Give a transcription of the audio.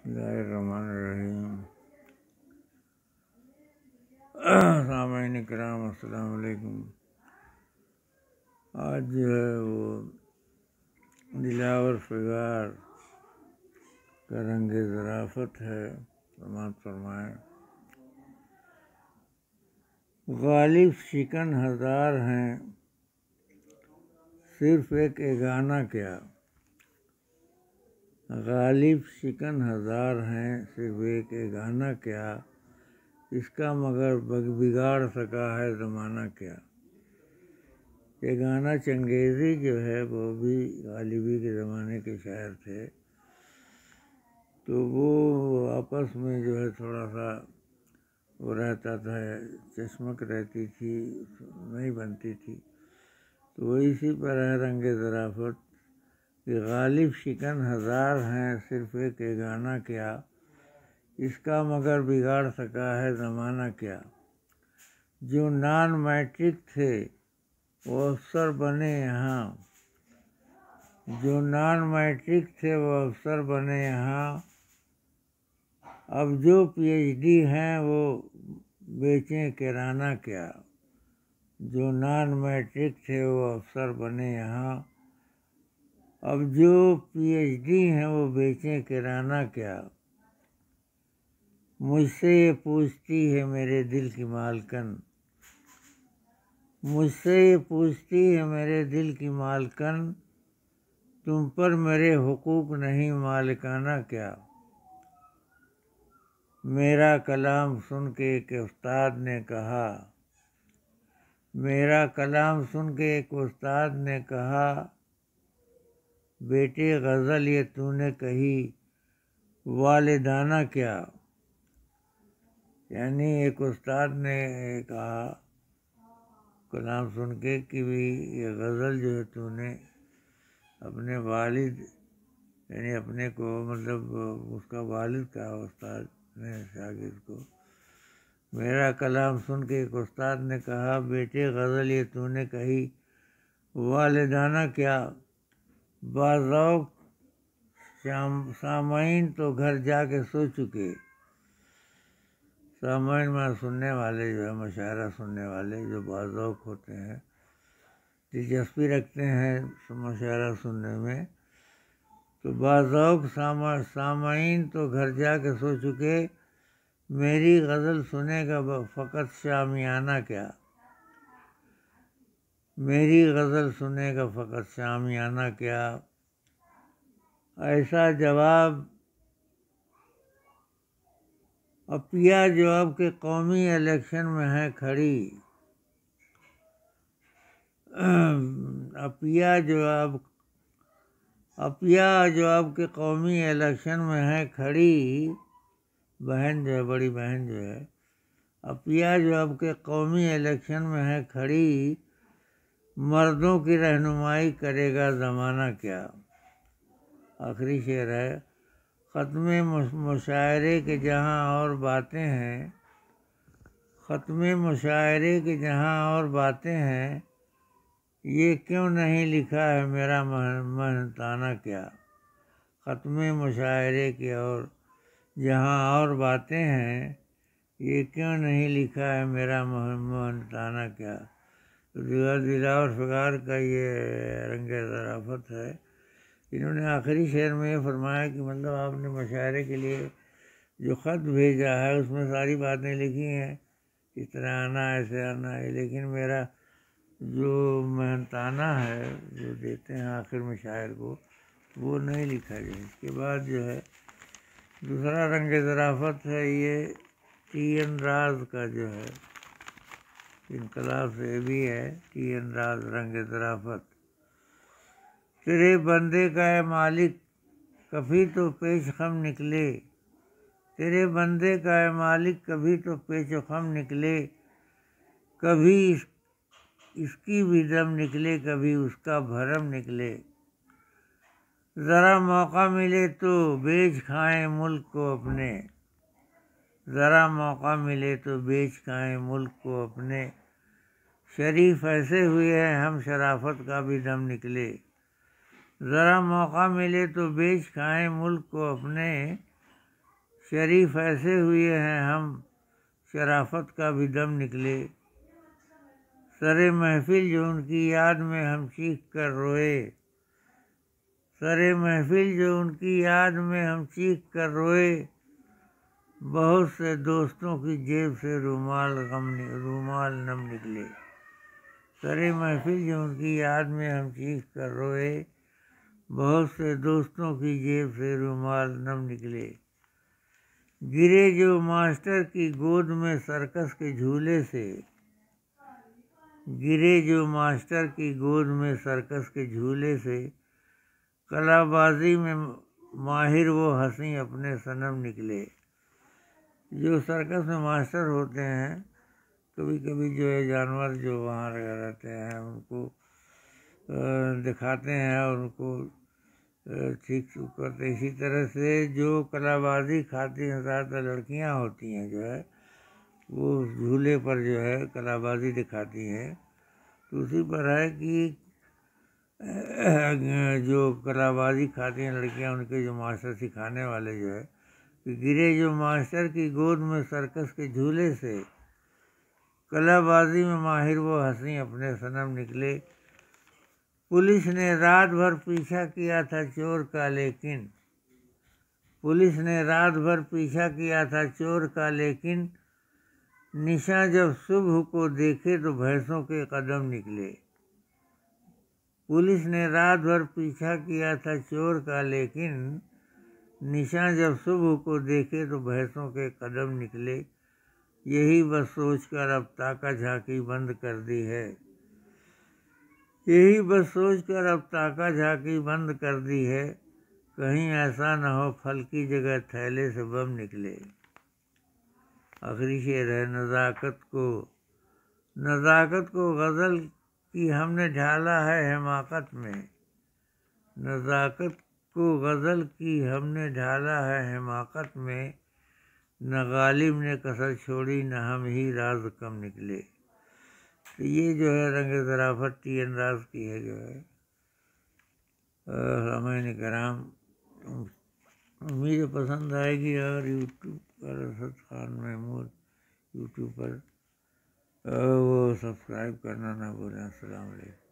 बसमान सामीन कराम असलकुम आज जो है वो दिलावर फिगार का रंग ज़राफ़त है प्रमात फरमाए गालिब शिकन हज़ार हैं सिर्फ एक एगाना क्या गालिब शिकन हज़ार हैं से एक के गाना क्या इसका मगर बिगाड़ सका है ज़माना क्या ये गाना चंगेज़ी जो है वो भी गालिबी के ज़माने के शायर थे तो वो आपस में जो है थोड़ा सा वो रहता था चश्मक रहती थी नहीं बनती थी तो वो इसी पर है रंग ज़राफत कि गालिब शिकन हज़ार हैं सिर्फ एक गाना क्या इसका मगर बिगाड़ सका है ज़माना क्या जो नान मैट्रिक थे वो अफसर बने यहाँ जो नान मैट्रिक थे वो अफसर बने यहाँ अब जो पीएचडी हैं वो बेचें किराना क्या जो नान मैट्रिक थे वो अफसर बने यहाँ अब जो पीएचडी हैं वो बेचें किराना क्या मुझसे ये पूछती है मेरे दिल की मालकन मुझसे ये पूछती है मेरे दिल की मालकन तुम पर मेरे हुकूक नहीं मालिकाना क्या मेरा कलाम सुन के एक उस्ताद ने कहा मेरा कलाम सुन के एक उस्ताद ने कहा बेटे गज़ल ये तूने कही वालदाना क्या यानी एक उस्ताद ने कहा कलाम सुन के कि भी ये गज़ल जो है तूने अपने वालिद यानी अपने को मतलब उसका वालिद कहा उस्ताद ने शागिद को मेरा कलाम सुन के एक उस्ताद ने कहा बेटे गज़ल ये तूने कही वालदाना क्या बाजौक साम सामाइन तो घर जा के सो चुके सामाइन में सुनने वाले जो है मुशायरा सुनने वाले जो बाजौक होते हैं दिलचस्पी रखते हैं मुशायरा सुनने में तो बाजौक सामा सामाइन तो घर जा के सो चुके मेरी गज़ल सुनेगा फ़कत शामियाना क्या मेरी गज़ल का फ़कत शामियाना क्या ऐसा जवाब अब पिया जो के कौमी इलेक्शन में है खड़ी अपिया जो अपिया जो आपके के कौमी इलेक्शन में है खड़ी बहन जो है बड़ी बहन जो है अपिया जो आपके के कौमी इलेक्शन में है खड़ी मर्दों की रहनुमाई करेगा ज़माना क्या आखिरी शेर है ख़त्म मुशायरे के जहाँ और बातें हैं ख़त्म मुशायरे के जहाँ और बातें हैं ये क्यों नहीं लिखा है मेरा महताना क्या ख़त्म मुशायरे के और जहाँ और बातें हैं ये क्यों नहीं लिखा है मेरा महताना क्या तो जुदा जुदा और फिगार का ये रंग ज़राफत है इन्होंने आखिरी शेर में ये फरमाया कि मतलब आपने मशारे के लिए जो ख़त भेजा है उसमें सारी बातें लिखी हैं इस तरह आना ऐसे आना है लेकिन मेरा जो मेहनताना है जो देते हैं आखिर में शायर को वो नहीं लिखा गया इसके बाद जो है दूसरा रंग ज़राफत है ये टी एन राज का जो है इनकलाब से भी है कि अंदाज रंग दराफत तेरे बंदे का है मालिक कभी तो पेश खम निकले तेरे बंदे का है मालिक कभी तो पेश खम निकले कभी इस, इसकी भी दम निकले कभी उसका भरम निकले ज़रा मौका मिले तो बेच खाएं मुल्क को अपने ज़रा मौका मिले तो बेच खाएं मुल्क को अपने शरीफ ऐसे हुए हैं हम शराफत का भी दम निकले ज़रा मौका मिले तो बेच खाएं मुल्क को अपने शरीफ ऐसे हुए हैं हम शराफत का भी दम निकले सर महफिल जो उनकी याद में हम चीख कर रोए सर महफिल जो उनकी याद में हम चीख कर रोए बहुत से दोस्तों की जेब से रूमाल गम रूमाल नम निकले सरे महफिल जो उनकी याद में हम चीख कर रोए बहुत से दोस्तों की जेब से रुमाल नम निकले गिरे जो मास्टर की गोद में सर्कस के झूले से गिरे जो मास्टर की गोद में सर्कस के झूले से कलाबाजी में माहिर वो हंसी अपने सनम निकले जो सर्कस में मास्टर होते हैं कभी कभी जो है जानवर जो वहाँ रहते हैं उनको दिखाते हैं और उनको ठीक चूक करते इसी तरह से जो कलाबाजी खाती हैं ज़्यादातर लड़कियाँ होती हैं जो है वो झूले पर जो है कलाबाजी दिखाती हैं तो उसी पर है कि जो कलाबाजी खाती हैं लड़कियाँ उनके जो मास्टर सिखाने वाले जो है कि गिरे जो मास्टर की गोद में सर्कस के झूले से कलाबाजी में माहिर वो हंसी अपने सनम निकले पुलिस ने रात भर पीछा किया था चोर का लेकिन पुलिस ने रात भर पीछा किया था चोर का लेकिन निशा जब सुबह को देखे तो भैंसों के कदम निकले पुलिस ने रात भर पीछा किया था चोर का लेकिन निशा जब सुबह को देखे तो भैंसों के कदम निकले यही बस सोचकर अब ताका झाकी बंद कर दी है यही बस सोचकर अब ताका झाकी बंद कर दी है कहीं ऐसा न हो फल की जगह थैले से बम निकले आखिरी शेर है नज़ाकत को नज़ाकत को गज़ल की हमने ढाला है हमाकत में नज़ाकत को गज़ल की हमने ढाला है हमाकत में न गालिब ने कसर छोड़ी न हम ही राज कम निकले तो ये जो है रंग ज़राफत टी एन राज की है जो है रामायण कराम उम्मीद पसंद आएगी और यूट्यूब पर असद खान महमूद यूट्यूब पर वो सब्सक्राइब करना ना भूलें अलैक्म